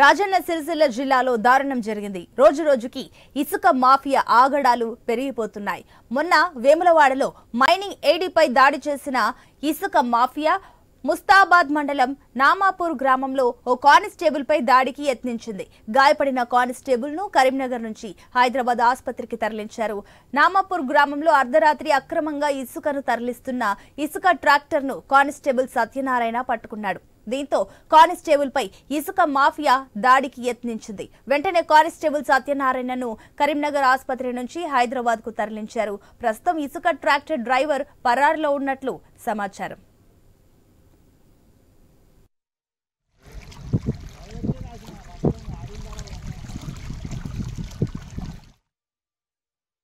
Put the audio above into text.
రాజన్న సిరిసిల్ల జిల్లాలో దారుణం జరిగింది రోజు రోజుకి ఇసుక మాఫియా ఆగడాలు పెరిగిపోతున్నాయి మొన్న వేములవాడలో మైనింగ్ ఏడీపై దాడి చేసిన ఇసుక మాఫియా ముస్తాబాద్ మండలం నామాపూర్ గ్రామంలో ఓ కానిస్టేబుల్పై దాడికి యత్నించింది గాయపడిన కానిస్టేబుల్ను కరీంనగర్ నుంచి హైదరాబాద్ ఆసుపత్రికి తరలించారు నామాపూర్ గ్రామంలో అర్ధరాత్రి అక్రమంగా ఇసుకను తరలిస్తున్న ఇసుక ట్రాక్టర్ను కానిస్టేబుల్ సత్యనారాయణ పట్టుకున్నాడు దీంతో కానిస్టేబుల్పై ఇసుక మాఫియా దాడికి యత్నించింది వెంటనే కానిస్టేబుల్ సత్యనారాయణను కరీంనగర్ ఆసుపత్రి నుంచి హైదరాబాద్కు తరలించారు ప్రస్తుతం ఇసుక ట్రాక్టర్ డ్రైవర్ పరారులో ఉన్నట్లు సమాచారం